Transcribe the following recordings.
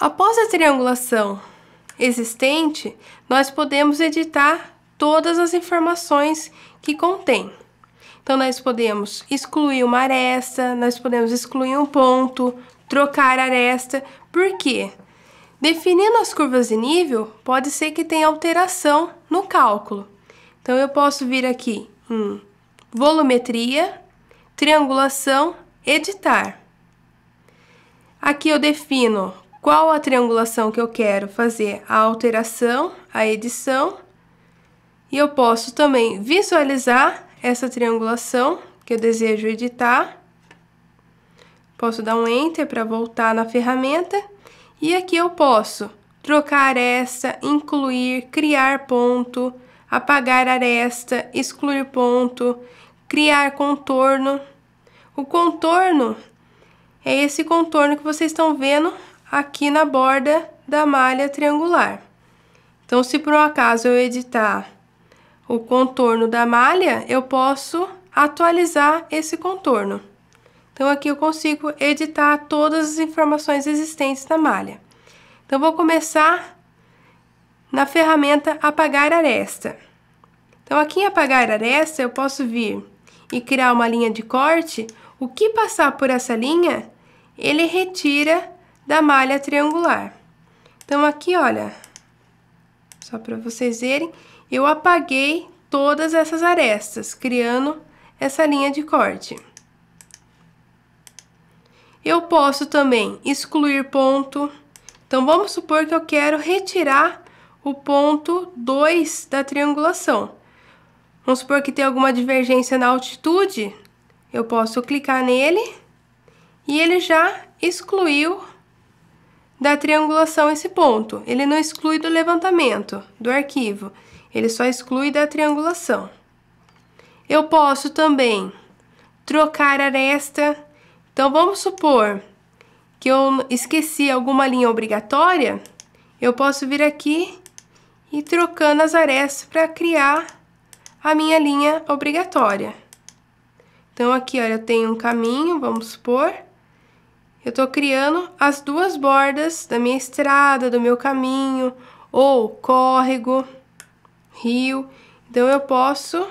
Após a triangulação existente, nós podemos editar todas as informações que contém. Então, nós podemos excluir uma aresta, nós podemos excluir um ponto, trocar aresta. Por quê? Definindo as curvas de nível, pode ser que tenha alteração no cálculo. Então, eu posso vir aqui em volumetria, triangulação, editar. Aqui eu defino qual a triangulação que eu quero fazer a alteração, a edição, e eu posso também visualizar essa triangulação que eu desejo editar. Posso dar um Enter para voltar na ferramenta, e aqui eu posso trocar esta, incluir, criar ponto, apagar aresta, excluir ponto, criar contorno. O contorno é esse contorno que vocês estão vendo aqui na borda da malha triangular. Então, se por um acaso eu editar o contorno da malha, eu posso atualizar esse contorno. Então, aqui eu consigo editar todas as informações existentes na malha. Então, vou começar na ferramenta Apagar Aresta. Então, aqui em Apagar Aresta, eu posso vir e criar uma linha de corte. O que passar por essa linha, ele retira da malha triangular. Então, aqui, olha, só para vocês verem, eu apaguei todas essas arestas, criando essa linha de corte. Eu posso também excluir ponto. Então, vamos supor que eu quero retirar o ponto 2 da triangulação. Vamos supor que tem alguma divergência na altitude, eu posso clicar nele e ele já excluiu da triangulação esse ponto. Ele não exclui do levantamento do arquivo, ele só exclui da triangulação. Eu posso também trocar aresta. Então vamos supor que eu esqueci alguma linha obrigatória, eu posso vir aqui e trocando as arestas para criar a minha linha obrigatória. Então aqui, olha, eu tenho um caminho, vamos supor, eu estou criando as duas bordas da minha estrada, do meu caminho, ou córrego, rio. Então, eu posso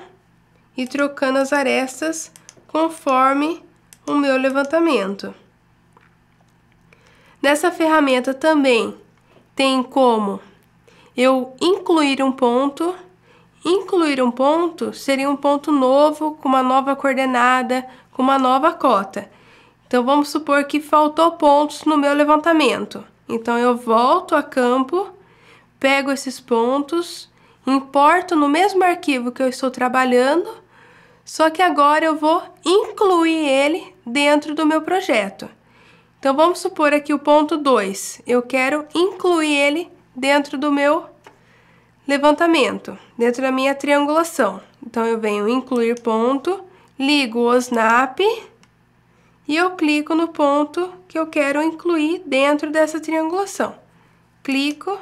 ir trocando as arestas conforme o meu levantamento. Nessa ferramenta também tem como eu incluir um ponto. Incluir um ponto seria um ponto novo, com uma nova coordenada, com uma nova cota. Então vamos supor que faltou pontos no meu levantamento. Então eu volto a campo, pego esses pontos, importo no mesmo arquivo que eu estou trabalhando, só que agora eu vou incluir ele dentro do meu projeto. Então vamos supor aqui o ponto 2. Eu quero incluir ele dentro do meu levantamento, dentro da minha triangulação. Então eu venho incluir ponto, ligo o snap e eu clico no ponto que eu quero incluir dentro dessa triangulação. Clico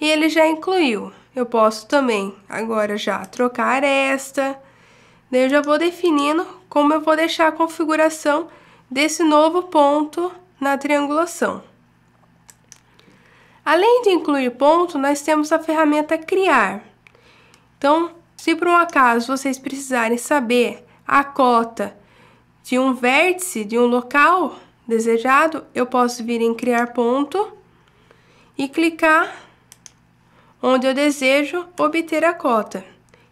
e ele já incluiu. Eu posso também agora já trocar esta. aresta, daí eu já vou definindo como eu vou deixar a configuração desse novo ponto na triangulação. Além de incluir ponto, nós temos a ferramenta criar. Então, se por um acaso vocês precisarem saber a cota de um vértice, de um local desejado, eu posso vir em criar ponto e clicar onde eu desejo obter a cota.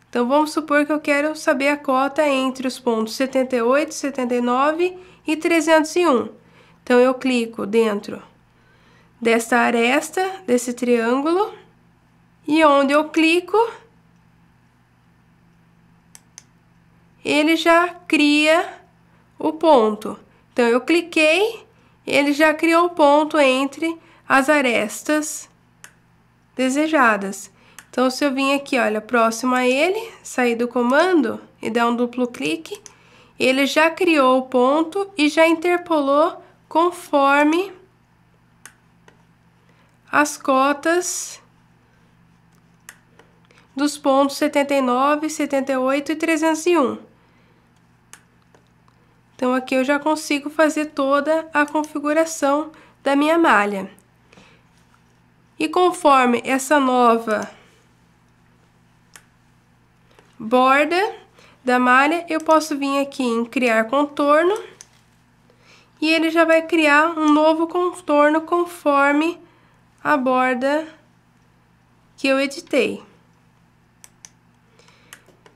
Então, vamos supor que eu quero saber a cota entre os pontos 78, 79 e 301. Então, eu clico dentro desta aresta, desse triângulo, e onde eu clico, ele já cria o ponto. Então, eu cliquei, ele já criou o ponto entre as arestas desejadas. Então, se eu vim aqui, olha, próximo a ele, sair do comando e dar um duplo clique, ele já criou o ponto e já interpolou conforme as cotas dos pontos 79, 78 e 301. Então aqui eu já consigo fazer toda a configuração da minha malha. E conforme essa nova borda da malha, eu posso vir aqui em criar contorno e ele já vai criar um novo contorno conforme a borda que eu editei.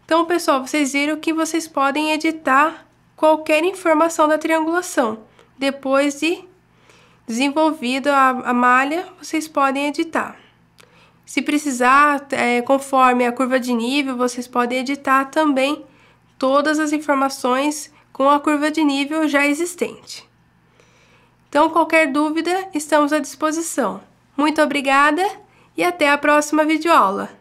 Então, pessoal, vocês viram que vocês podem editar qualquer informação da triangulação. Depois de desenvolvida a, malha, vocês podem editar. Se precisar, é, conforme a curva de nível, vocês podem editar também todas as informações com a curva de nível já existente. Então, qualquer dúvida, estamos à disposição. Muito obrigada e até a próxima videoaula!